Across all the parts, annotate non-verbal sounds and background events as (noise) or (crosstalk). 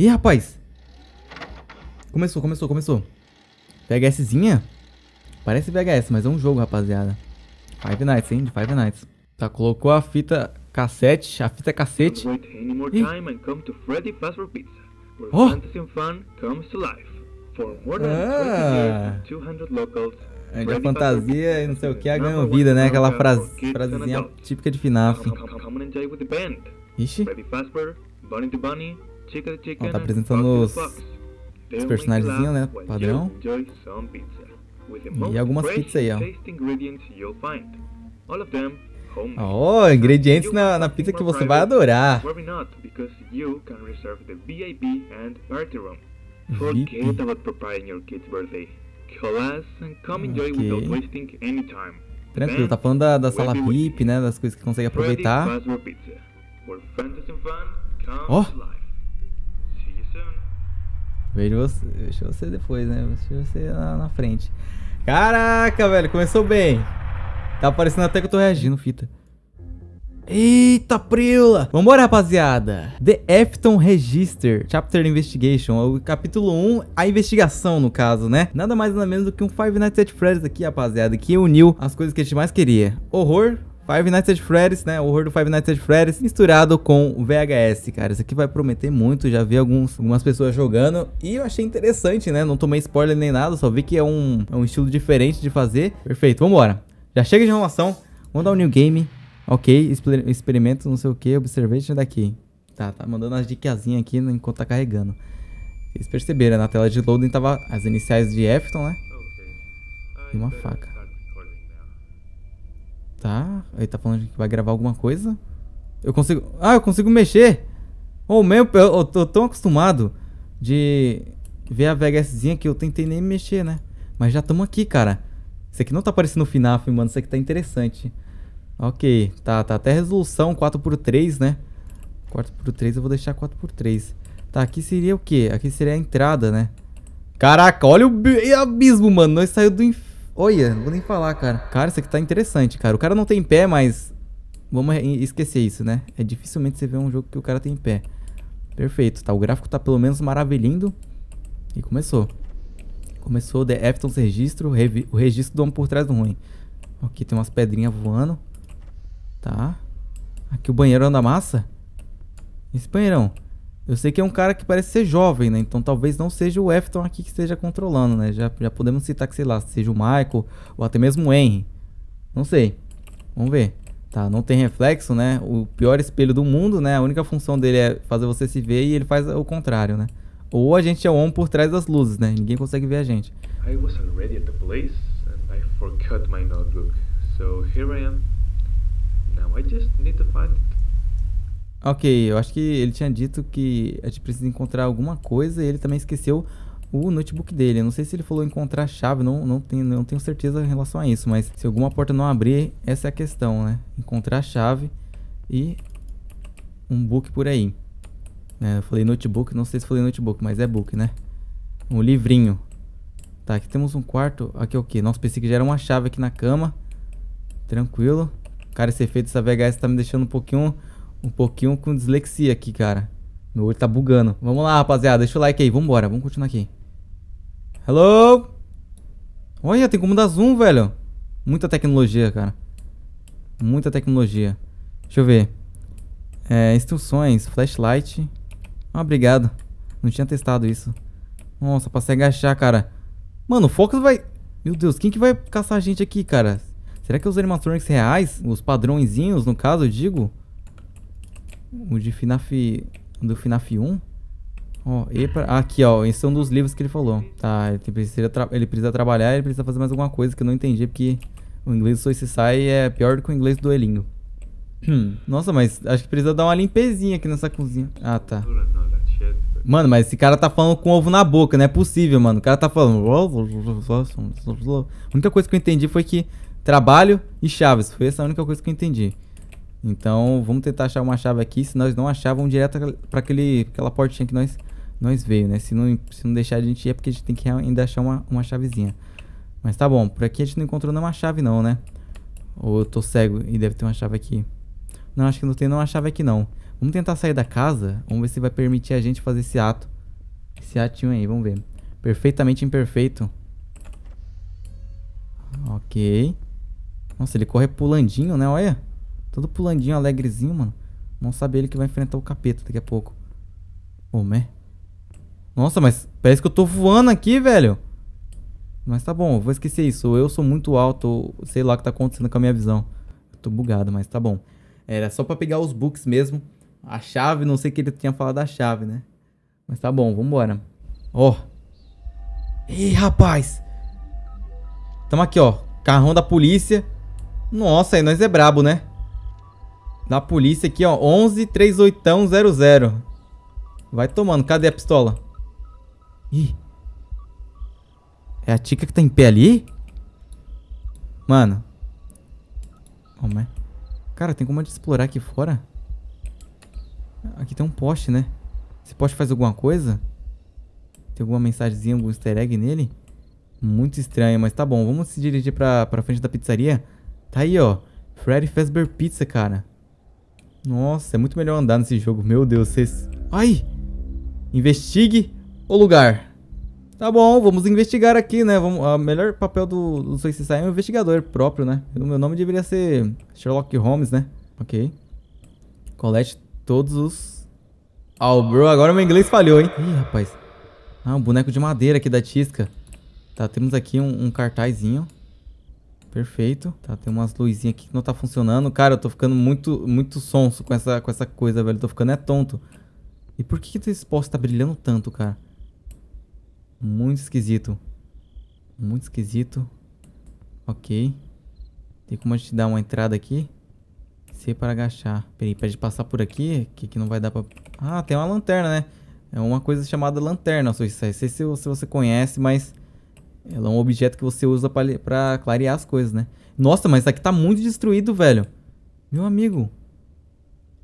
Ih, rapaz. Começou, começou, começou. VHSzinha? Parece VHS, mas é um jogo, rapaziada. Five Nights, hein? De Five Nights. Tá, colocou a fita cassete, a fita é cacete. E... Oh! Ah. É de fantasia e não sei o que, a ganhou vida, né? Aquela frase, frasezinha típica de FNAF. Ixi. Bunny to Bunny, Ó, tá né? apresentando os, é os personagens, né? Padrão. E algumas pizzas aí, ó. Ó, oh, ingredientes na, na pizza que você vai adorar. Forget about preparing Tranquilo, tá falando da, da sala VIP, né? Das coisas que consegue aproveitar. Ó! Oh! Vejo você, vejo você depois, né? Vejo você na, na frente. Caraca, velho, começou bem. Tá parecendo até que eu tô reagindo, fita. Eita, prila! Vambora, rapaziada! The Efton Register, Chapter Investigation, o capítulo 1, a investigação, no caso, né? Nada mais nada menos do que um Five Nights at Freddy's aqui, rapaziada, que uniu as coisas que a gente mais queria. Horror, Five Nights at Freddy's, né? O horror do Five Nights at Freddy's misturado com VHS, cara. Isso aqui vai prometer muito. Já vi alguns, algumas pessoas jogando e eu achei interessante, né? Não tomei spoiler nem nada, só vi que é um, é um estilo diferente de fazer. Perfeito, vambora. Já chega de enrolação. Vamos dar um new game. Ok, experimento, não sei o que, observation é daqui. Tá, tá mandando as dicasinhas aqui enquanto tá carregando. Vocês perceberam, na né? tela de loading tava as iniciais de Efton, né? Ah, e uma então, faca. Tá, ele tá falando que vai gravar alguma coisa. Eu consigo... Ah, eu consigo mexer! Ou oh, eu, eu, tô tão acostumado de ver a VHSzinha que eu tentei nem mexer, né? Mas já tamo aqui, cara. Isso aqui não tá parecendo o FNAF, mano. Isso aqui tá interessante. Ok, tá, tá até resolução 4x3, né? 4x3, eu vou deixar 4x3. Tá, aqui seria o quê? Aqui seria a entrada, né? Caraca, olha o abismo, mano. Nós saímos do inferno Olha, não vou nem falar, cara. Cara, isso aqui tá interessante, cara. O cara não tem pé, mas... Vamos esquecer isso, né? É dificilmente você ver um jogo que o cara tem pé. Perfeito, tá? O gráfico tá pelo menos maravilhando. E começou. Começou o The Efton's registro, o registro do homem por trás do ruim. Aqui tem umas pedrinhas voando. Tá. Aqui o banheiro anda massa. Esse banheirão. Eu sei que é um cara que parece ser jovem, né? Então talvez não seja o Efton aqui que esteja controlando, né? Já, já podemos citar que, sei lá, seja o Michael ou até mesmo o Henry. Não sei. Vamos ver. Tá, não tem reflexo, né? O pior espelho do mundo, né? A única função dele é fazer você se ver e ele faz o contrário, né? Ou a gente é o homem por trás das luzes, né? Ninguém consegue ver a gente. I was already at the place and I forgot my notebook. So here I am. Now I just need to find it. Ok, eu acho que ele tinha dito que a gente precisa encontrar alguma coisa e ele também esqueceu o notebook dele. Eu não sei se ele falou encontrar a chave, não, não, tenho, não tenho certeza em relação a isso, mas se alguma porta não abrir, essa é a questão, né? Encontrar a chave e um book por aí. É, eu falei notebook, não sei se falei notebook, mas é book, né? Um livrinho. Tá, aqui temos um quarto. Aqui é o que? Nossa, pensei que já era uma chave aqui na cama. Tranquilo. Cara, esse efeito dessa VHS tá me deixando um pouquinho um pouquinho com dislexia aqui, cara. Meu olho tá bugando. Vamos lá, rapaziada. Deixa o like aí. Vambora. Vamos continuar aqui. Hello? Olha, tem como dar zoom, velho. Muita tecnologia, cara. Muita tecnologia. Deixa eu ver. É, instruções. Flashlight. Ah, obrigado. Não tinha testado isso. Nossa, passei a agachar, cara. Mano, o Focus vai... Meu Deus, quem que vai caçar a gente aqui, cara? Será que é os animatronics reais? Os padrõezinhos, no caso, eu digo? O de FNAF... Do FNAF 1? Ó, oh, pra... aqui, ó. Esse é um dos livros que ele falou. Tá, ele precisa, tra... ele precisa trabalhar, ele precisa fazer mais alguma coisa que eu não entendi, porque o inglês do sai é pior do que o inglês do Elinho (clears throat) Nossa, mas acho que precisa dar uma limpezinha aqui nessa cozinha. Ah, tá. Mano, mas esse cara tá falando com ovo na boca, não é possível, mano. O cara tá falando. A única coisa que eu entendi foi que trabalho e chaves. Foi essa a única coisa que eu entendi. Então vamos tentar achar uma chave aqui. Se nós não achar, vamos direto para aquela portinha que nós, nós veio, né? Se não, se não deixar a gente ir é porque a gente tem que ainda achar uma, uma chavezinha. Mas tá bom, por aqui a gente não encontrou nenhuma chave não, né? Ou eu tô cego e deve ter uma chave aqui. Não, acho que não tem nenhuma chave aqui não. Vamos tentar sair da casa. Vamos ver se vai permitir a gente fazer esse ato. Esse atinho aí, vamos ver. Perfeitamente imperfeito. Ok. Nossa, ele corre pulandinho, né? Olha. Todo pulandinho, alegrezinho, mano. Não sabe ele que vai enfrentar o capeta daqui a pouco. Homé. Oh, Nossa, mas parece que eu tô voando aqui, velho. Mas tá bom, eu vou esquecer isso. Eu sou muito alto, sei lá o que tá acontecendo com a minha visão. Eu tô bugado, mas tá bom. Era só pra pegar os books mesmo. A chave, não sei o que ele tinha falado da chave, né? Mas tá bom, vambora. Ó. Oh. Ei, rapaz. Tamo aqui, ó. Carrão da polícia. Nossa, aí nós é brabo, né? da polícia aqui, ó. 113800. Vai tomando. Cadê a pistola? Ih. É a tica que tá em pé ali? Mano. Como é? Cara, tem como a gente explorar aqui fora? Aqui tem um poste, né? Esse poste faz alguma coisa? Tem alguma mensagenzinha, algum easter egg nele? Muito estranho, mas tá bom. Vamos se dirigir pra, pra frente da pizzaria. Tá aí, ó. Freddy Fazbear Pizza, cara. Nossa, é muito melhor andar nesse jogo. Meu Deus, vocês... Ai! Investigue o lugar. Tá bom, vamos investigar aqui, né? Vamos, o melhor papel do, do Suicide é o investigador próprio, né? O meu nome deveria ser Sherlock Holmes, né? Ok. Colete todos os... Ah, oh, bro, agora meu inglês falhou, hein? Ih, rapaz. Ah, um boneco de madeira aqui da Tisca. Tá, temos aqui um, um cartazinho. Perfeito. Tá, tem umas luzinhas aqui que não tá funcionando. Cara, eu tô ficando muito, muito sonso com essa, com essa coisa, velho. Eu tô ficando é tonto. E por que, que esse poste tá brilhando tanto, cara? Muito esquisito. Muito esquisito. Ok. Tem como a gente dar uma entrada aqui? C é para agachar. Peraí, pede passar por aqui, que, que não vai dar pra... Ah, tem uma lanterna, né? É uma coisa chamada lanterna, Não se, é, é se você conhece, mas ela é um objeto que você usa para clarear as coisas, né? Nossa, mas isso aqui tá muito destruído, velho. Meu amigo.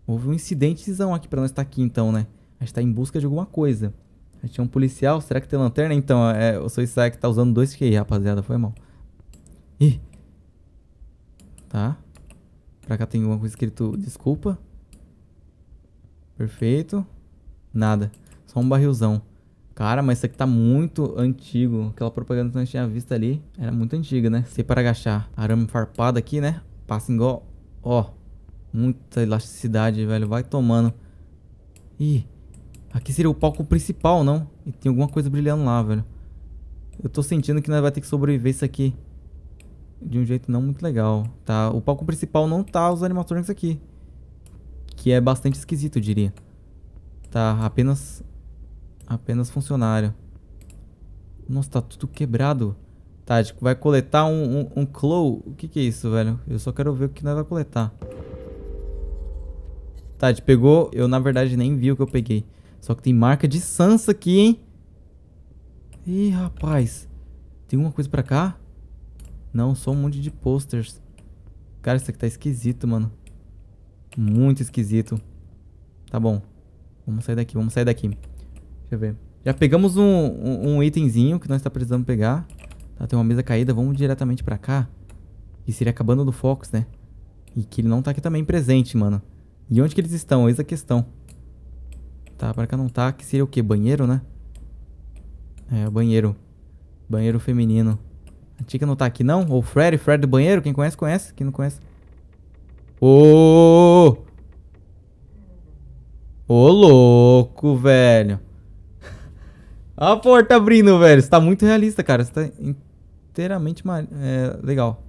Houve um incidentezão aqui pra nós estar tá aqui, então, né? A gente tá em busca de alguma coisa. A gente é um policial. Será que tem lanterna? Então, é, eu sou esse que tá usando dois QI, rapaziada. Foi mal. Ih. Tá. Pra cá tem alguma coisa escrito desculpa. Perfeito. Nada. Só um barrilzão. Cara, mas isso aqui tá muito antigo. Aquela propaganda que gente tinha visto ali era muito antiga, né? Sei para agachar. Arame farpado aqui, né? Passa igual. Ó. Muita elasticidade, velho. Vai tomando. Ih. Aqui seria o palco principal, não? E tem alguma coisa brilhando lá, velho. Eu tô sentindo que nós vai ter que sobreviver isso aqui. De um jeito não muito legal, tá? O palco principal não tá os animatronics aqui. Que é bastante esquisito, eu diria. Tá, apenas Apenas funcionário. Nossa, tá tudo quebrado. Tá, vai coletar um, um, um clow. O que que é isso, velho? Eu só quero ver o que nós vamos coletar. Tá, pegou... Eu, na verdade, nem vi o que eu peguei. Só que tem marca de Sansa aqui, hein? Ih, rapaz. Tem alguma coisa pra cá? Não, só um monte de posters. Cara, isso aqui tá esquisito, mano. Muito esquisito. Tá bom. Vamos sair daqui, vamos sair daqui. Deixa eu ver. Já pegamos um, um, um itemzinho que nós tá precisando pegar. Tá, tem uma mesa caída. Vamos diretamente pra cá. Que seria a cabana do Fox, né? E que ele não tá aqui também presente, mano. E onde que eles estão? Eis a questão. Tá, pra cá não tá. Que seria o quê? Banheiro, né? É, banheiro. Banheiro feminino. A Tika não tá aqui, não? Ou Freddy, Fred do banheiro? Quem conhece, conhece. Quem não conhece... Ô! Ô, louco, velho. Olha a porta abrindo, velho. Você tá muito realista, cara. Você tá inteiramente mar... é, legal.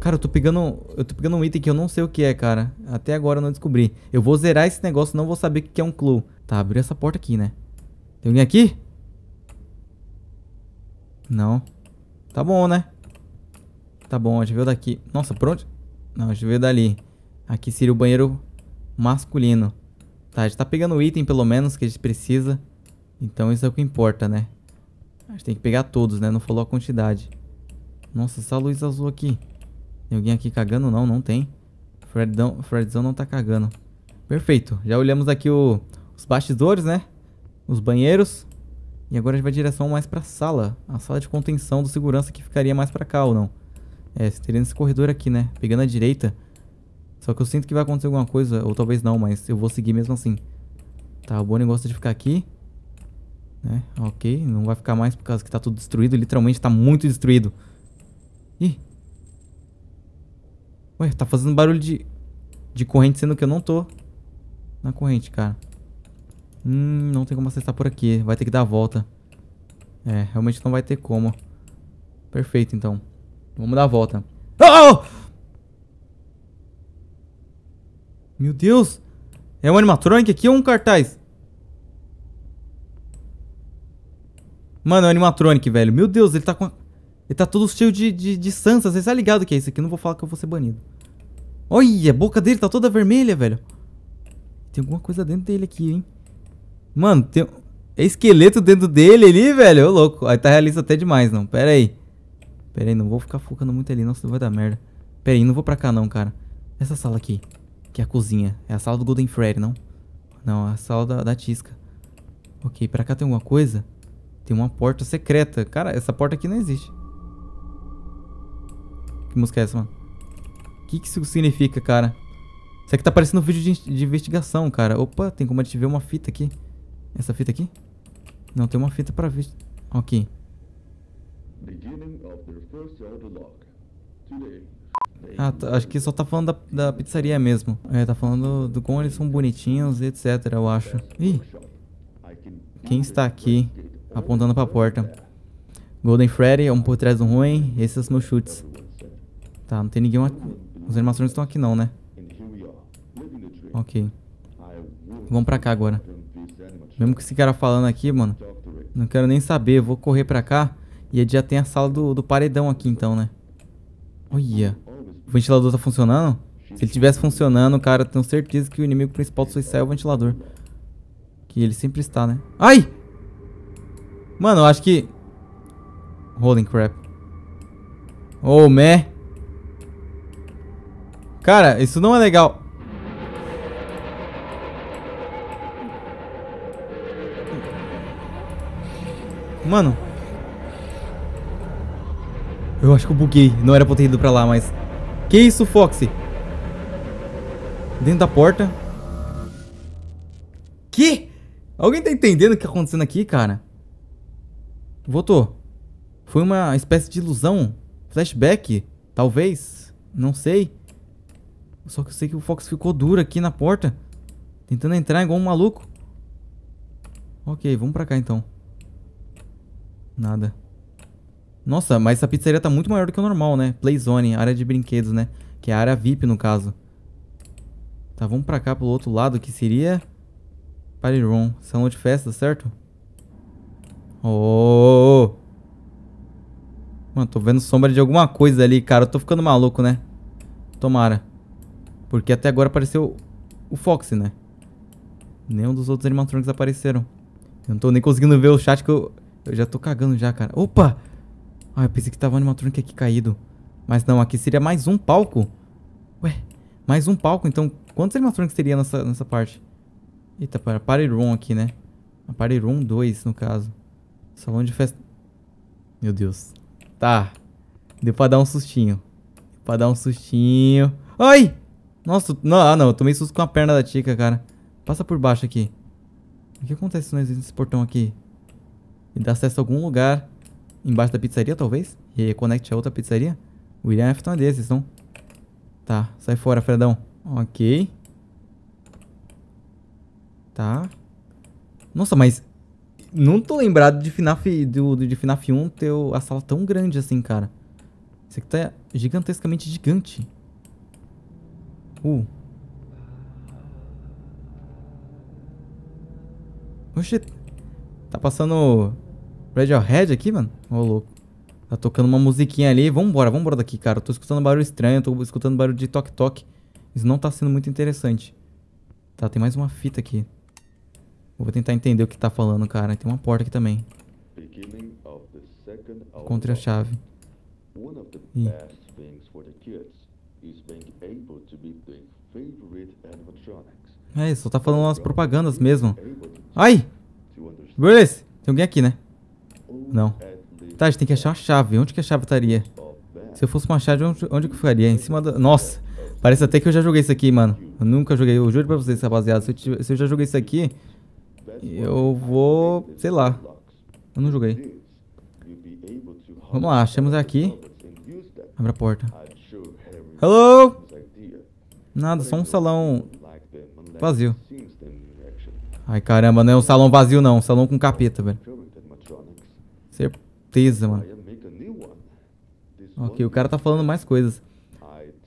Cara, eu tô pegando. Eu tô pegando um item que eu não sei o que é, cara. Até agora eu não descobri. Eu vou zerar esse negócio, não vou saber o que é um clue. Tá, abriu essa porta aqui, né? Tem alguém aqui? Não. Tá bom, né? Tá bom, a gente veio daqui. Nossa, pronto. Não, a gente veio dali. Aqui seria o banheiro masculino. Tá, a gente tá pegando o item, pelo menos, que a gente precisa. Então isso é o que importa, né? A gente tem que pegar todos, né? Não falou a quantidade. Nossa, essa luz azul aqui. Tem alguém aqui cagando? Não, não tem. Fredão, Fredzão não tá cagando. Perfeito. Já olhamos aqui o, os bastidores, né? Os banheiros. E agora a gente vai em direção mais pra sala. A sala de contenção do segurança que ficaria mais pra cá ou não. É, teria nesse corredor aqui, né? Pegando a direita. Só que eu sinto que vai acontecer alguma coisa, ou talvez não, mas eu vou seguir mesmo assim. Tá, o Bonnie gosta de ficar aqui. Né? Ok, não vai ficar mais por causa que tá tudo destruído. Literalmente tá muito destruído. Ih. Ué, tá fazendo barulho de, de corrente, sendo que eu não tô na corrente, cara. Hum, não tem como acessar por aqui. Vai ter que dar a volta. É, realmente não vai ter como. Perfeito, então. Vamos dar a volta. Oh! Meu Deus! É um animatronic aqui ou um cartaz? Mano, é um animatronic, velho. Meu Deus, ele tá com... Ele tá todo cheio de, de, de sansa. Você tá ligado que é isso aqui? Eu não vou falar que eu vou ser banido. Olha, a boca dele tá toda vermelha, velho. Tem alguma coisa dentro dele aqui, hein? Mano, tem... É esqueleto dentro dele ali, velho. Ô, louco. Aí tá realista até demais, não. Pera aí. Pera aí, não vou ficar focando muito ali. Nossa, vai dar merda. Pera aí, não vou pra cá, não, cara. Essa sala aqui. Que é a cozinha. É a sala do Golden Freddy, não? Não, é a sala da, da Tisca. Ok, pra cá tem alguma coisa? Tem uma porta secreta. Cara, essa porta aqui não existe. Que música é essa, mano? O que, que isso significa, cara? Isso aqui tá parecendo um vídeo de, de investigação, cara. Opa, tem como a gente ver uma fita aqui. Essa fita aqui? Não, tem uma fita pra ver. Ok. Ah, tá, acho que só tá falando da, da, pizzaria mesmo. É, tá falando do como eles são bonitinhos, etc, eu acho. Ih! Quem está aqui? apontando pra porta. Golden Freddy, é um por trás do ruim. Esses são é os meus chutes. Tá, não tem ninguém... Os animações estão aqui não, né? Ok. Vamos pra cá agora. Mesmo que esse cara falando aqui, mano. Não quero nem saber. Vou correr pra cá. E já tem a sala do, do paredão aqui, então, né? Olha. O ventilador tá funcionando? Se ele tivesse funcionando, cara, tenho certeza que o inimigo principal do Suicide é o ventilador. Que ele sempre está, né? Ai! Mano, eu acho que... Holy crap. Oh, meh. Cara, isso não é legal. Mano. Eu acho que eu buguei. Não era pra eu ter ido pra lá, mas... Que isso, Foxy? Dentro da porta. Que? Alguém tá entendendo o que tá acontecendo aqui, cara? Votou? Foi uma espécie de ilusão. Flashback, talvez. Não sei. Só que eu sei que o Fox ficou duro aqui na porta. Tentando entrar igual um maluco. Ok, vamos pra cá então. Nada. Nossa, mas essa pizzaria tá muito maior do que o normal, né? Playzone, área de brinquedos, né? Que é a área VIP, no caso. Tá, vamos pra cá, pelo outro lado, que seria... Party Room, salão de festa, certo? Oh! Mano, tô vendo sombra de alguma coisa ali, cara. Eu tô ficando maluco, né? Tomara. Porque até agora apareceu o Fox, né? Nenhum dos outros animatrônicos apareceram. Eu não tô nem conseguindo ver o chat que eu... Eu já tô cagando já, cara. Opa! Ah, eu pensei que tava um animatronic aqui caído. Mas não, aqui seria mais um palco. Ué, mais um palco. Então, quantos animatrônicos teria nessa, nessa parte? Eita, para, party room aqui, né? A party room 2, no caso. Salão de festa... Meu Deus. Tá. Deu pra dar um sustinho. Deu pra dar um sustinho. Ai! Nossa, não, ah, não. Eu tomei susto com a perna da Tica, cara. Passa por baixo aqui. O que acontece se nós esse portão aqui? E dá acesso a algum lugar. Embaixo da pizzaria, talvez? E conecte a outra pizzaria? O William F. é desses, então. Tá, sai fora, Fredão. Ok. Tá. Nossa, mas não tô lembrado de FNAF, do, de FNAF 1 ter a sala tão grande assim, cara. Isso aqui tá gigantescamente gigante. Uh. Oxi. Tá passando Radiohead aqui, mano? Ô, oh, louco. Tá tocando uma musiquinha ali. Vambora, vambora daqui, cara. Eu tô escutando barulho estranho, tô escutando barulho de toque-toque. Isso não tá sendo muito interessante. Tá, tem mais uma fita aqui. Vou tentar entender o que tá falando, cara. Tem uma porta aqui também. Encontre a chave. Ih. É, só tá falando umas propagandas mesmo. Ai! Beleza! Tem alguém aqui, né? Não. Tá, a gente tem que achar uma chave. Onde que a chave estaria? Se eu fosse uma chave, onde, onde que eu ficaria? Em cima da... Nossa! Parece até que eu já joguei isso aqui, mano. Eu nunca joguei. Eu juro pra vocês, rapaziada. Se eu, se eu já joguei isso aqui... Eu vou, sei lá. Eu não joguei. Vamos lá, achamos aqui. Abre a porta. Hello? Nada, só um salão vazio. Ai caramba, não é um salão vazio não, um salão com capeta, velho. Certeza, mano. Ok, o cara tá falando mais coisas.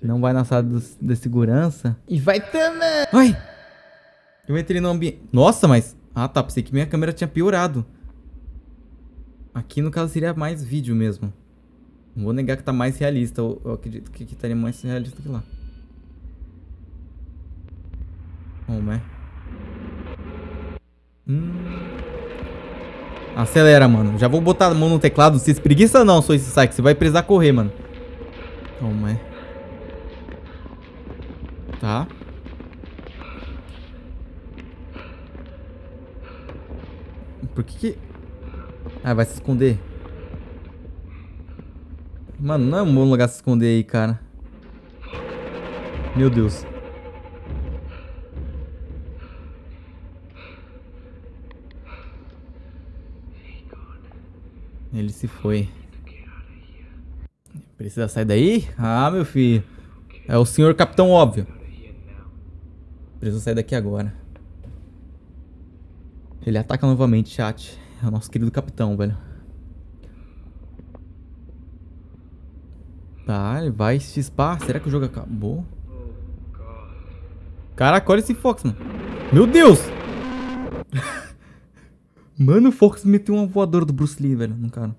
Não vai na sala de segurança. E vai também. Ai! Eu entrei no ambiente. Nossa, mas. Ah, tá. Pensei que minha câmera tinha piorado. Aqui, no caso, seria mais vídeo mesmo. Não vou negar que tá mais realista. Eu, eu acredito que aqui estaria mais realista que lá. Como é? Hum. Acelera, mano. Já vou botar a mão no teclado. Se espreguiça não, sou esse saque. Você vai precisar correr, mano. Como é? Tá. Por que que... Ah, vai se esconder. Mano, não é um bom lugar se esconder aí, cara. Meu Deus. Ele se foi. Precisa sair daí? Ah, meu filho. É o senhor capitão óbvio. Precisa sair daqui agora. Ele ataca novamente, chat. É o nosso querido capitão, velho. Tá, ele vai se chispar. Será que o jogo acabou? Caraca, olha esse Fox, mano. Meu Deus! (laughs) mano, o Fox meteu uma voadora do Bruce Lee, velho, no cara.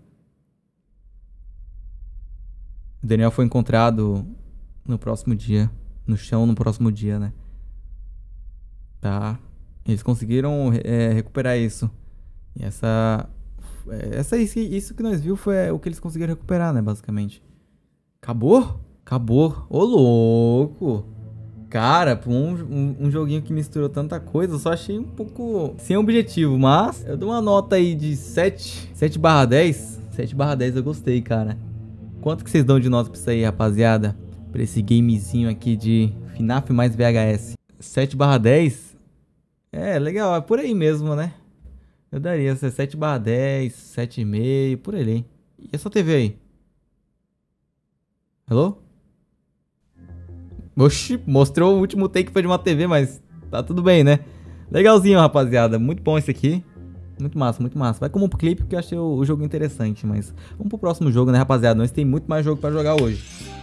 O Daniel foi encontrado no próximo dia. No chão no próximo dia, né? Tá. Eles conseguiram é, recuperar isso. E essa. É, essa isso que nós viu foi é, o que eles conseguiram recuperar, né? Basicamente. Acabou? Acabou. Ô, louco! Cara, por um, um, um, joguinho que misturou tanta coisa, eu só achei um pouco sem objetivo, mas eu dou uma nota aí de 7, 7 barra 10. 7 barra 10 eu gostei, cara. Quanto que vocês dão de nota pra isso aí, rapaziada? Pra esse gamezinho aqui de FNAF mais VHS. 7 barra 10? É, legal, é por aí mesmo, né? Eu daria 17 barra 10, 7,5, por ali, hein? E essa TV aí? Alô? Oxi, mostrou o último take foi de uma TV, mas tá tudo bem, né? Legalzinho, rapaziada. Muito bom esse aqui. Muito massa, muito massa. Vai como um clipe porque eu achei o, o jogo interessante, mas... Vamos pro próximo jogo, né, rapaziada? Nós tem muito mais jogo pra jogar hoje.